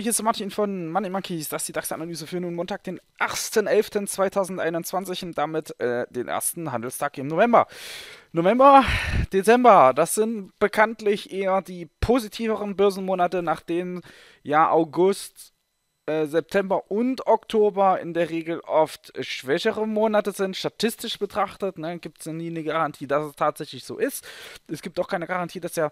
hier ist Martin von Money Monkeys. Das ist die DAX-Analyse für nun Montag, den 8.11.2021 und damit äh, den ersten Handelstag im November. November, Dezember, das sind bekanntlich eher die positiveren Börsenmonate, nachdem ja August, äh, September und Oktober in der Regel oft schwächere Monate sind. Statistisch betrachtet ne, gibt es nie eine Garantie, dass es tatsächlich so ist. Es gibt auch keine Garantie, dass der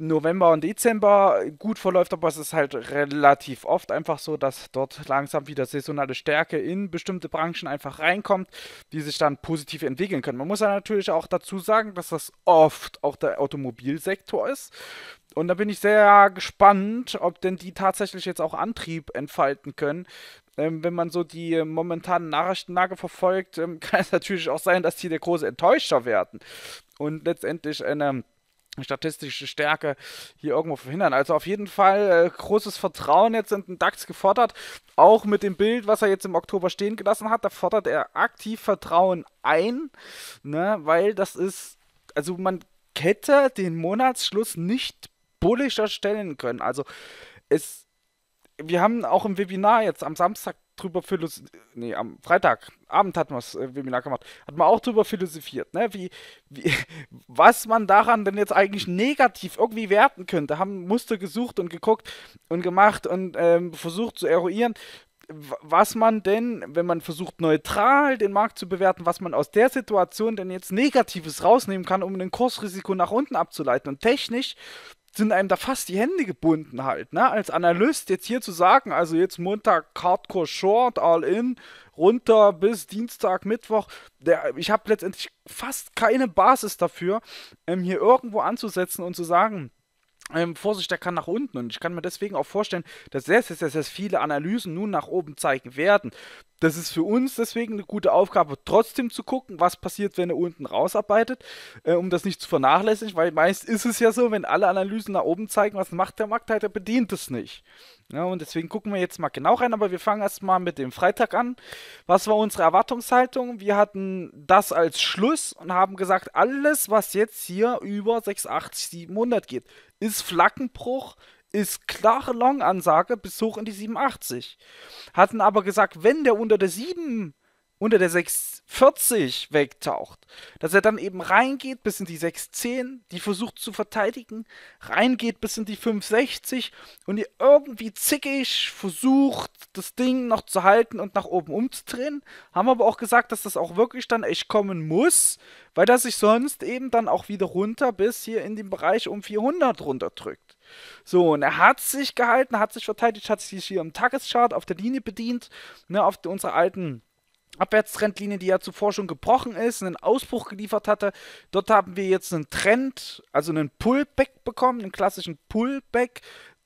November und Dezember gut verläuft, aber es ist halt relativ oft einfach so, dass dort langsam wieder saisonale Stärke in bestimmte Branchen einfach reinkommt, die sich dann positiv entwickeln können. Man muss ja natürlich auch dazu sagen, dass das oft auch der Automobilsektor ist. Und da bin ich sehr gespannt, ob denn die tatsächlich jetzt auch Antrieb entfalten können. Ähm, wenn man so die äh, momentanen Nachrichtenlage verfolgt, ähm, kann es natürlich auch sein, dass die der große Enttäuscher werden und letztendlich eine statistische Stärke hier irgendwo verhindern. Also auf jeden Fall äh, großes Vertrauen jetzt in den DAX gefordert. Auch mit dem Bild, was er jetzt im Oktober stehen gelassen hat, da fordert er aktiv Vertrauen ein, ne, weil das ist, also man hätte den Monatsschluss nicht bullischer stellen können. Also es, wir haben auch im Webinar jetzt am Samstag drüber philosophiert, nee, am Freitagabend hatten wir das äh, Webinar gemacht, hat man auch drüber philosophiert, ne? wie, wie, was man daran denn jetzt eigentlich negativ irgendwie werten könnte. Haben Muster gesucht und geguckt und gemacht und ähm, versucht zu eruieren, was man denn, wenn man versucht, neutral den Markt zu bewerten, was man aus der Situation denn jetzt Negatives rausnehmen kann, um ein Kursrisiko nach unten abzuleiten. Und technisch sind einem da fast die Hände gebunden halt, ne? Als Analyst jetzt hier zu sagen, also jetzt Montag Hardcore Short, All In, runter bis Dienstag, Mittwoch, der, ich habe letztendlich fast keine Basis dafür, ähm, hier irgendwo anzusetzen und zu sagen, ähm, Vorsicht, der kann nach unten. Und ich kann mir deswegen auch vorstellen, dass sehr, sehr, sehr, sehr viele Analysen nun nach oben zeigen werden. Das ist für uns deswegen eine gute Aufgabe, trotzdem zu gucken, was passiert, wenn er unten rausarbeitet, äh, um das nicht zu vernachlässigen, weil meist ist es ja so, wenn alle Analysen nach oben zeigen, was macht der Markt halt, der bedient es nicht. Ja, und deswegen gucken wir jetzt mal genau rein, aber wir fangen erstmal mit dem Freitag an. Was war unsere Erwartungshaltung? Wir hatten das als Schluss und haben gesagt, alles, was jetzt hier über 680, 700 geht, ist Flaggenbruch, ist klare Long-Ansage bis hoch in die 87. Hatten aber gesagt, wenn der unter der 7 unter der 640 wegtaucht, dass er dann eben reingeht bis in die 610, die versucht zu verteidigen, reingeht bis in die 560 und ihr irgendwie zickig versucht, das Ding noch zu halten und nach oben umzudrehen. Haben aber auch gesagt, dass das auch wirklich dann echt kommen muss, weil das sich sonst eben dann auch wieder runter bis hier in den Bereich um 400 runterdrückt. So, und er hat sich gehalten, hat sich verteidigt, hat sich hier im Tageschart auf der Linie bedient, ne, auf unsere alten Abwärtstrendlinie, die ja zuvor schon gebrochen ist, einen Ausbruch geliefert hatte. Dort haben wir jetzt einen Trend, also einen Pullback bekommen, einen klassischen Pullback,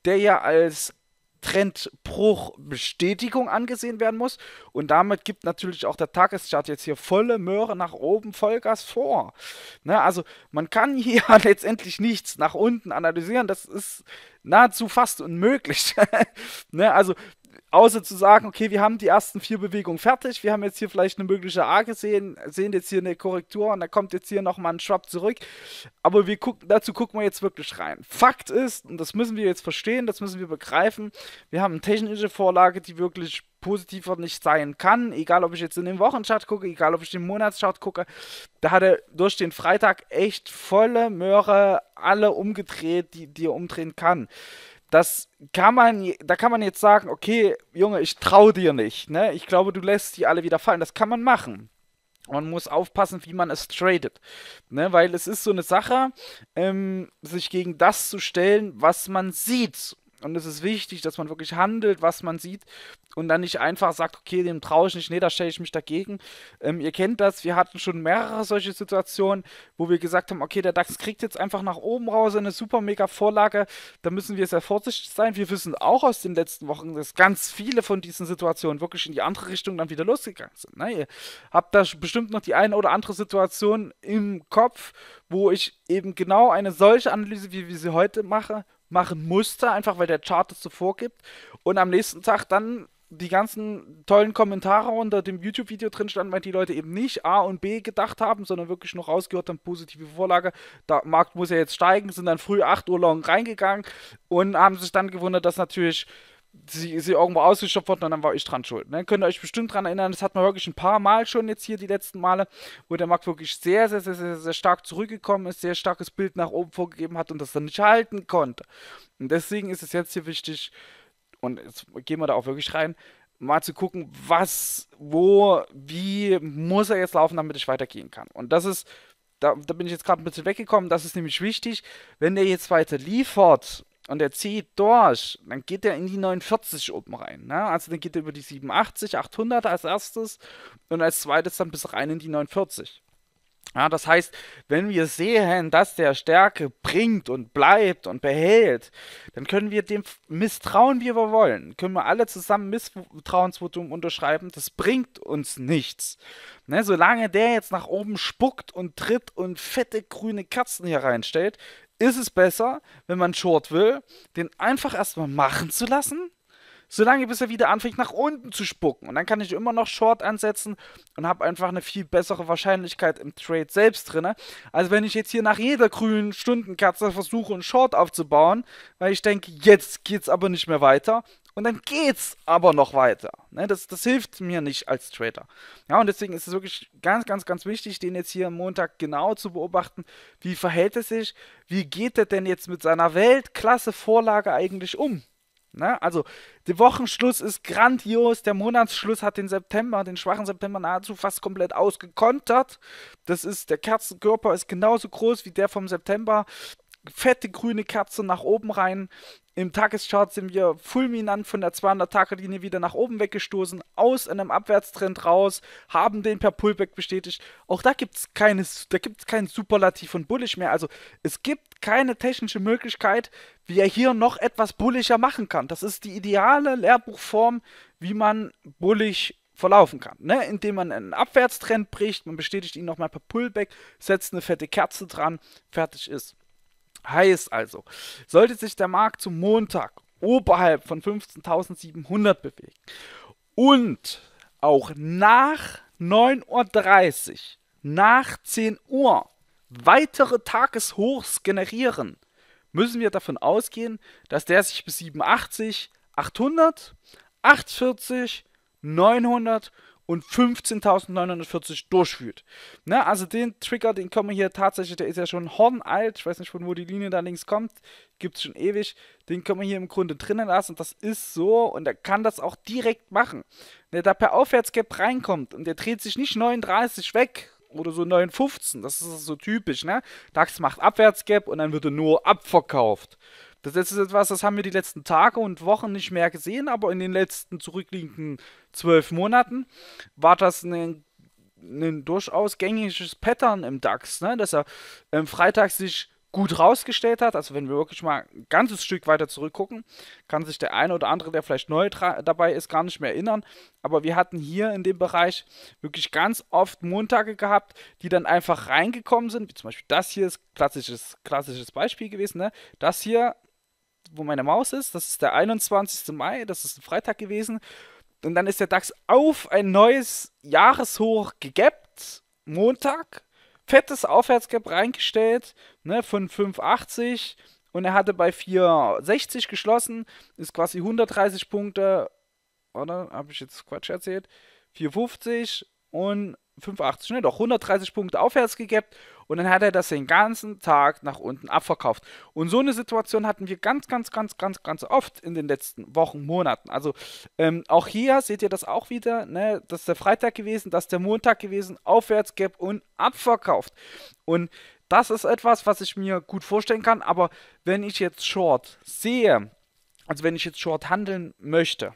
der ja als Trendbruchbestätigung angesehen werden muss. Und damit gibt natürlich auch der Tageschart jetzt hier volle Möhre nach oben, Vollgas vor. Ne, also man kann hier letztendlich nichts nach unten analysieren. Das ist nahezu fast unmöglich. ne, also außer zu sagen, okay, wir haben die ersten vier Bewegungen fertig, wir haben jetzt hier vielleicht eine mögliche A gesehen, sehen jetzt hier eine Korrektur und da kommt jetzt hier nochmal ein Schwab zurück. Aber wir gucken, dazu gucken wir jetzt wirklich rein. Fakt ist, und das müssen wir jetzt verstehen, das müssen wir begreifen, wir haben eine technische Vorlage, die wirklich positiver nicht sein kann, egal ob ich jetzt in den Wochenchart gucke, egal ob ich den Monatschart gucke, da hat er durch den Freitag echt volle Möhre alle umgedreht, die, die er umdrehen kann das kann man, da kann man jetzt sagen, okay, Junge, ich traue dir nicht, ne? Ich glaube, du lässt die alle wieder fallen. Das kann man machen. Man muss aufpassen, wie man es tradet. Ne? Weil es ist so eine Sache, ähm, sich gegen das zu stellen, was man sieht. Und es ist wichtig, dass man wirklich handelt, was man sieht und dann nicht einfach sagt, okay, dem traue ich nicht, nee, da stelle ich mich dagegen. Ähm, ihr kennt das, wir hatten schon mehrere solche Situationen, wo wir gesagt haben, okay, der DAX kriegt jetzt einfach nach oben raus eine super mega Vorlage, da müssen wir sehr vorsichtig sein. Wir wissen auch aus den letzten Wochen, dass ganz viele von diesen Situationen wirklich in die andere Richtung dann wieder losgegangen sind. Na, ne? ihr habt da bestimmt noch die eine oder andere Situation im Kopf, wo ich eben genau eine solche Analyse, wie wir sie heute mache, machen musste, einfach weil der Chart es so vorgibt. Und am nächsten Tag dann die ganzen tollen Kommentare unter dem YouTube-Video drin standen, weil die Leute eben nicht A und B gedacht haben, sondern wirklich noch rausgehört haben, positive Vorlage, der Markt muss ja jetzt steigen, sind dann früh 8 Uhr lang reingegangen und haben sich dann gewundert, dass natürlich sie, sie irgendwo ausgestopft worden und dann war ich dran schuld. Ne? Könnt ihr euch bestimmt daran erinnern, das hat man wirklich ein paar Mal schon jetzt hier die letzten Male, wo der Markt wirklich sehr, sehr, sehr, sehr, sehr stark zurückgekommen ist, sehr starkes Bild nach oben vorgegeben hat und das dann nicht halten konnte. Und deswegen ist es jetzt hier wichtig, und jetzt gehen wir da auch wirklich rein, mal zu gucken, was, wo, wie muss er jetzt laufen, damit ich weitergehen kann. Und das ist, da, da bin ich jetzt gerade ein bisschen weggekommen, das ist nämlich wichtig, wenn der jetzt weiter liefert, und er zieht durch, dann geht er in die 49 oben rein. Ne? Also dann geht er über die 87, 800 als erstes und als zweites dann bis rein in die 49. Ja, das heißt, wenn wir sehen, dass der Stärke bringt und bleibt und behält, dann können wir dem misstrauen, wie wir wollen. Können wir alle zusammen Misstrauensvotum unterschreiben, das bringt uns nichts. Ne, solange der jetzt nach oben spuckt und tritt und fette grüne Kerzen hier reinstellt, ist es besser, wenn man Short will, den einfach erstmal machen zu lassen, solange bis er wieder anfängt nach unten zu spucken. Und dann kann ich immer noch Short ansetzen und habe einfach eine viel bessere Wahrscheinlichkeit im Trade selbst drin. Also wenn ich jetzt hier nach jeder grünen Stundenkatze versuche, einen Short aufzubauen, weil ich denke, jetzt geht's aber nicht mehr weiter, und dann geht's aber noch weiter. Ne? Das, das hilft mir nicht als Trader. Ja, und deswegen ist es wirklich ganz, ganz, ganz wichtig, den jetzt hier am Montag genau zu beobachten. Wie verhält er sich? Wie geht er denn jetzt mit seiner Weltklasse-Vorlage eigentlich um? Ne? Also, der Wochenschluss ist grandios. Der Monatsschluss hat den September, den schwachen September nahezu fast komplett ausgekontert. Das ist, der Kerzenkörper ist genauso groß wie der vom September fette grüne Kerze nach oben rein. Im Tageschart sind wir fulminant von der 200-Tage-Linie wieder nach oben weggestoßen, aus einem Abwärtstrend raus, haben den per Pullback bestätigt. Auch da gibt es da gibt's keinen Superlativ von Bullish mehr. Also es gibt keine technische Möglichkeit, wie er hier noch etwas bullischer machen kann. Das ist die ideale Lehrbuchform, wie man bullisch verlaufen kann. Ne? Indem man einen Abwärtstrend bricht, man bestätigt ihn nochmal per Pullback, setzt eine fette Kerze dran, fertig ist. Heißt also, sollte sich der Markt zum Montag oberhalb von 15.700 bewegen und auch nach 9.30 Uhr, nach 10 Uhr weitere Tageshochs generieren, müssen wir davon ausgehen, dass der sich bis 87, 800, 840, 900 und 15.940 durchführt. Ne? Also den Trigger, den kann man hier tatsächlich, der ist ja schon hornalt, ich weiß nicht, von wo die Linie da links kommt, gibt es schon ewig, den kann man hier im Grunde drinnen lassen, das ist so und er kann das auch direkt machen. Wenn ne, er da per Aufwärtsgap reinkommt und der dreht sich nicht 39 weg, oder so 9,15. Das ist so typisch, ne? DAX macht Abwärtsgap und dann wird er nur abverkauft. Das ist etwas, das haben wir die letzten Tage und Wochen nicht mehr gesehen, aber in den letzten zurückliegenden zwölf Monaten war das ein, ein durchaus gängiges Pattern im DAX, ne? dass er ähm, freitags sich gut rausgestellt hat. Also wenn wir wirklich mal ein ganzes Stück weiter zurückgucken, kann sich der eine oder andere, der vielleicht neu dabei ist, gar nicht mehr erinnern. Aber wir hatten hier in dem Bereich wirklich ganz oft Montage gehabt, die dann einfach reingekommen sind. Wie zum Beispiel das hier ist klassisches, klassisches Beispiel gewesen. Ne? Das hier wo meine Maus ist. Das ist der 21. Mai, das ist ein Freitag gewesen. Und dann ist der DAX auf ein neues Jahreshoch gegappt. Montag. Fettes Aufwärtsgap reingestellt, ne, von 5,80 und er hatte bei 4,60 geschlossen, ist quasi 130 Punkte, oder? Habe ich jetzt Quatsch erzählt? 4,50 und 85, ne, doch 130 Punkte aufwärts gegappt und dann hat er das den ganzen Tag nach unten abverkauft. Und so eine Situation hatten wir ganz, ganz, ganz, ganz, ganz oft in den letzten Wochen, Monaten. Also ähm, auch hier seht ihr das auch wieder, ne, das ist der Freitag gewesen, das ist der Montag gewesen, aufwärts Gap und abverkauft. Und das ist etwas, was ich mir gut vorstellen kann, aber wenn ich jetzt Short sehe, also wenn ich jetzt Short handeln möchte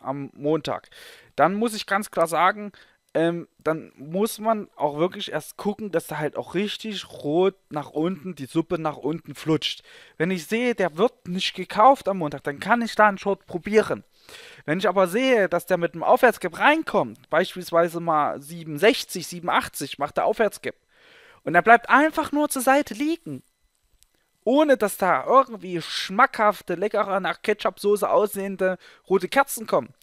am Montag, dann muss ich ganz klar sagen, ähm, dann muss man auch wirklich erst gucken, dass da halt auch richtig rot nach unten, die Suppe nach unten flutscht. Wenn ich sehe, der wird nicht gekauft am Montag, dann kann ich da einen Short probieren. Wenn ich aber sehe, dass der mit einem Aufwärtsgap reinkommt, beispielsweise mal 67, 87 macht der Aufwärtsgap und er bleibt einfach nur zur Seite liegen, ohne dass da irgendwie schmackhafte, leckere, nach Ketchup-Soße aussehende rote Kerzen kommen,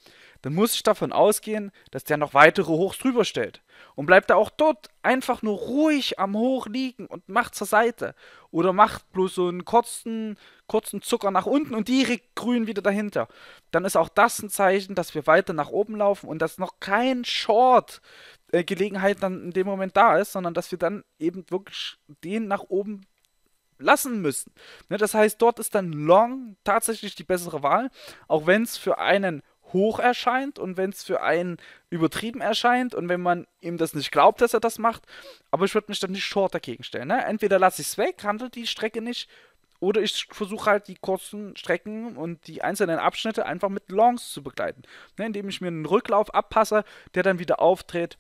dann muss ich davon ausgehen, dass der noch weitere Hochs drüber stellt. Und bleibt er auch dort einfach nur ruhig am Hoch liegen und macht zur Seite. Oder macht bloß so einen kurzen, kurzen Zucker nach unten und direkt grün wieder dahinter. Dann ist auch das ein Zeichen, dass wir weiter nach oben laufen und dass noch kein Short äh, Gelegenheit dann in dem Moment da ist, sondern dass wir dann eben wirklich den nach oben lassen müssen. Ne, das heißt, dort ist dann Long tatsächlich die bessere Wahl, auch wenn es für einen hoch erscheint und wenn es für einen übertrieben erscheint und wenn man ihm das nicht glaubt, dass er das macht. Aber ich würde mich dann nicht short dagegen stellen. Ne? Entweder lasse ich es weg, handle die Strecke nicht oder ich versuche halt die kurzen Strecken und die einzelnen Abschnitte einfach mit Longs zu begleiten, ne? indem ich mir einen Rücklauf abpasse, der dann wieder auftritt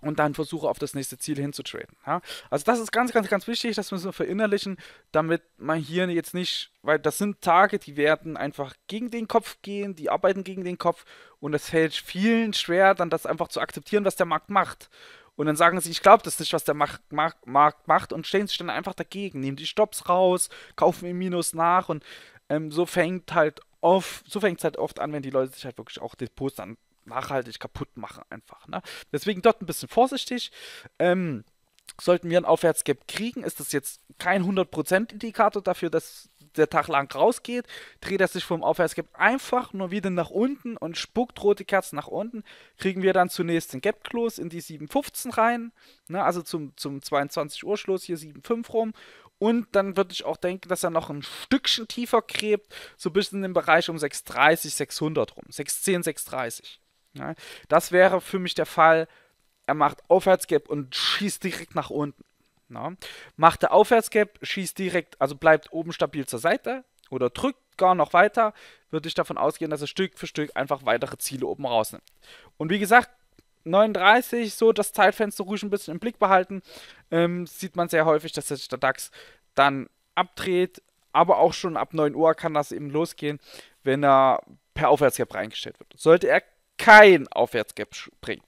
und dann versuche auf das nächste Ziel hinzutreten. Ja? Also das ist ganz, ganz, ganz wichtig, das müssen wir verinnerlichen, damit man hier jetzt nicht, weil das sind Tage, die werden einfach gegen den Kopf gehen, die arbeiten gegen den Kopf und es fällt vielen schwer, dann das einfach zu akzeptieren, was der Markt macht. Und dann sagen sie, ich glaube das nicht, was der Markt, Markt, Markt macht und stehen sich dann einfach dagegen, nehmen die Stops raus, kaufen im Minus nach und ähm, so fängt halt oft, so fängt es halt oft an, wenn die Leute sich halt wirklich auch Depots dann nachhaltig kaputt machen einfach. Ne? Deswegen dort ein bisschen vorsichtig. Ähm, sollten wir einen Aufwärtsgap kriegen, ist das jetzt kein 100% Indikator dafür, dass der Tag lang rausgeht, dreht er sich vom Aufwärtsgap einfach nur wieder nach unten und spuckt rote Kerzen nach unten, kriegen wir dann zunächst den Gap Close in die 7.15 rein, ne, also zum, zum 22 Uhr Schluss hier 7.5 rum und dann würde ich auch denken, dass er noch ein Stückchen tiefer gräbt, so bis in den Bereich um 6.30, 600 rum, 6.10, 6.30. Ja, ne? das wäre für mich der Fall, er macht Aufwärtsgap und schießt direkt nach unten. Ja, ne? macht er Aufwärtsgap, schießt direkt, also bleibt oben stabil zur Seite oder drückt gar noch weiter, würde ich davon ausgehen, dass er Stück für Stück einfach weitere Ziele oben rausnimmt. Und wie gesagt, 39, so das Zeitfenster ruhig ein bisschen im Blick behalten, ähm, sieht man sehr häufig, dass sich der DAX dann abdreht, aber auch schon ab 9 Uhr kann das eben losgehen, wenn er per Aufwärtsgap reingestellt wird. Sollte er kein Aufwärtsgap springen.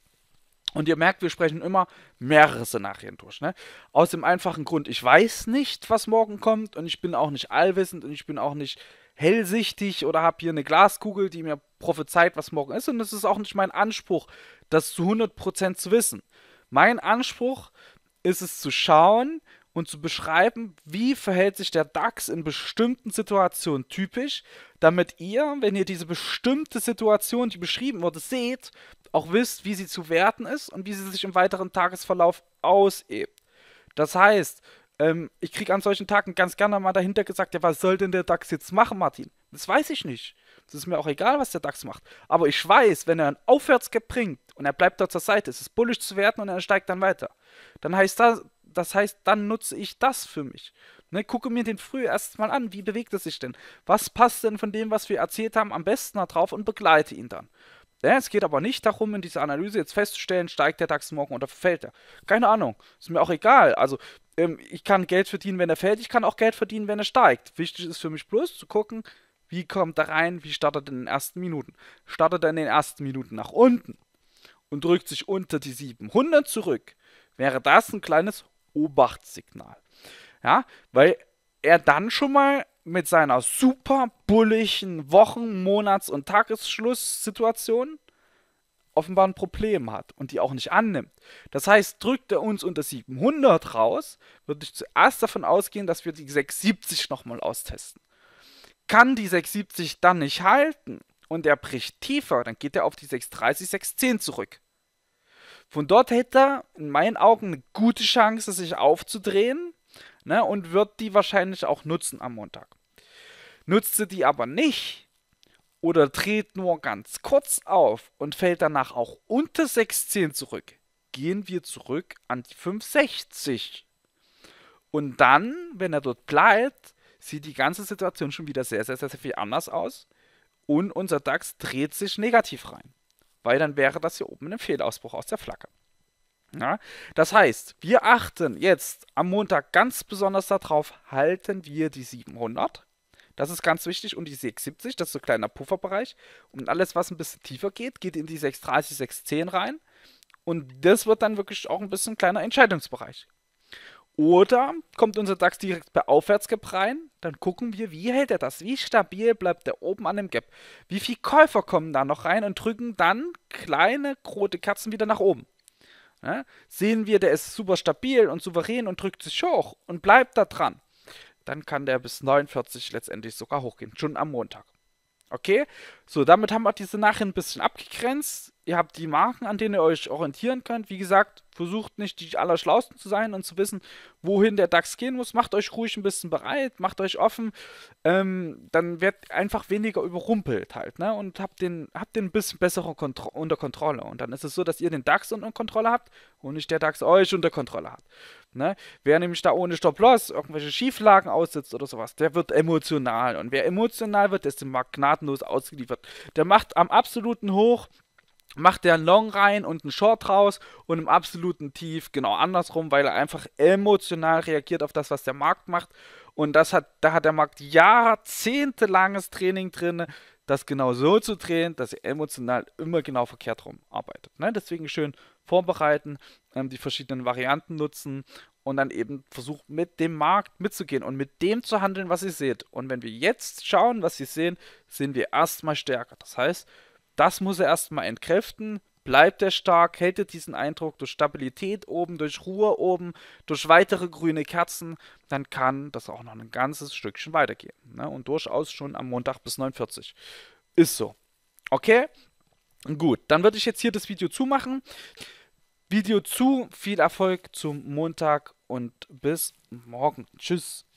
Und ihr merkt, wir sprechen immer mehrere Szenarien durch. Ne? Aus dem einfachen Grund, ich weiß nicht, was morgen kommt und ich bin auch nicht allwissend und ich bin auch nicht hellsichtig oder habe hier eine Glaskugel, die mir prophezeit, was morgen ist. Und es ist auch nicht mein Anspruch, das zu 100% zu wissen. Mein Anspruch ist es zu schauen, und zu beschreiben, wie verhält sich der DAX in bestimmten Situationen typisch, damit ihr, wenn ihr diese bestimmte Situation, die beschrieben wurde, seht, auch wisst, wie sie zu werten ist und wie sie sich im weiteren Tagesverlauf ausebt. Das heißt, ähm, ich kriege an solchen Tagen ganz gerne mal dahinter gesagt, ja, was soll denn der DAX jetzt machen, Martin? Das weiß ich nicht. Es ist mir auch egal, was der DAX macht. Aber ich weiß, wenn er einen Aufwärtsgap bringt und er bleibt da zur Seite, ist es bullisch zu werten und er steigt dann weiter. Dann heißt das, das heißt, dann nutze ich das für mich. Ne, gucke mir den früh erstmal an, wie bewegt es sich denn? Was passt denn von dem, was wir erzählt haben, am besten da drauf und begleite ihn dann. Ja, ne, es geht aber nicht darum, in dieser Analyse jetzt festzustellen, steigt der DAX morgen oder verfällt er. Keine Ahnung, ist mir auch egal. Also ähm, ich kann Geld verdienen, wenn er fällt, ich kann auch Geld verdienen, wenn er steigt. Wichtig ist für mich bloß zu gucken, wie kommt er rein, wie startet er in den ersten Minuten. Startet er in den ersten Minuten nach unten und drückt sich unter die 700 zurück, wäre das ein kleines Obachtsignal. Ja, weil er dann schon mal mit seiner super bulligen Wochen-, Monats- und Tagesschlusssituation offenbar ein Problem hat und die auch nicht annimmt. Das heißt, drückt er uns unter 700 raus, würde ich zuerst davon ausgehen, dass wir die 670 nochmal austesten. Kann die 670 dann nicht halten und er bricht tiefer, dann geht er auf die 630, 610 zurück. Von dort hätte er in meinen Augen eine gute Chance, sich aufzudrehen ne, und wird die wahrscheinlich auch nutzen am Montag. Nutzt sie die aber nicht oder dreht nur ganz kurz auf und fällt danach auch unter 6,10 zurück, gehen wir zurück an die 5,60. Und dann, wenn er dort bleibt, sieht die ganze Situation schon wieder sehr, sehr, sehr viel anders aus und unser DAX dreht sich negativ rein weil dann wäre das hier oben ein Fehlausbruch aus der Flagge. Ja, das heißt, wir achten jetzt am Montag ganz besonders darauf, halten wir die 700. Das ist ganz wichtig und die 670, das ist so ein kleiner Pufferbereich. Und alles, was ein bisschen tiefer geht, geht in die 630, 610 rein. Und das wird dann wirklich auch ein bisschen ein kleiner Entscheidungsbereich. Oder kommt unser DAX direkt bei Aufwärtsgap rein, dann gucken wir, wie hält er das, wie stabil bleibt er oben an dem Gap, wie viele Käufer kommen da noch rein und drücken dann kleine rote Kerzen wieder nach oben. Ja? Sehen wir, der ist super stabil und souverän und drückt sich hoch und bleibt da dran, dann kann der bis 49 letztendlich sogar hochgehen, schon am Montag. Okay, so damit haben wir diese Nachricht ein bisschen abgegrenzt ihr habt die Marken, an denen ihr euch orientieren könnt. Wie gesagt, versucht nicht die Allerschlausten zu sein und zu wissen, wohin der DAX gehen muss. Macht euch ruhig ein bisschen bereit, macht euch offen. Ähm, dann werdet einfach weniger überrumpelt halt, ne? Und habt den, habt den ein bisschen besser Kontro unter Kontrolle. Und dann ist es so, dass ihr den DAX unter Kontrolle habt und nicht der DAX euch unter Kontrolle hat. Ne? Wer nämlich da ohne Stop-Loss irgendwelche Schieflagen aussitzt oder sowas, der wird emotional. Und wer emotional wird, der ist dem desto gnadenlos ausgeliefert. Der macht am absoluten Hoch macht er einen Long rein und einen Short raus und im absoluten Tief genau andersrum, weil er einfach emotional reagiert auf das, was der Markt macht. Und das hat, da hat der Markt jahrzehntelanges Training drin, das genau so zu drehen, dass er emotional immer genau verkehrt rum arbeitet. Ne? Deswegen schön vorbereiten, ähm, die verschiedenen Varianten nutzen und dann eben versucht, mit dem Markt mitzugehen und mit dem zu handeln, was ihr seht. Und wenn wir jetzt schauen, was ihr sehen, sind wir erstmal stärker. Das heißt, das muss er erstmal entkräften. Bleibt er stark, hält er diesen Eindruck durch Stabilität oben, durch Ruhe oben, durch weitere grüne Kerzen, dann kann das auch noch ein ganzes Stückchen weitergehen. Ne? Und durchaus schon am Montag bis 49. Ist so. Okay? Gut, dann würde ich jetzt hier das Video zumachen. Video zu, viel Erfolg zum Montag und bis morgen. Tschüss.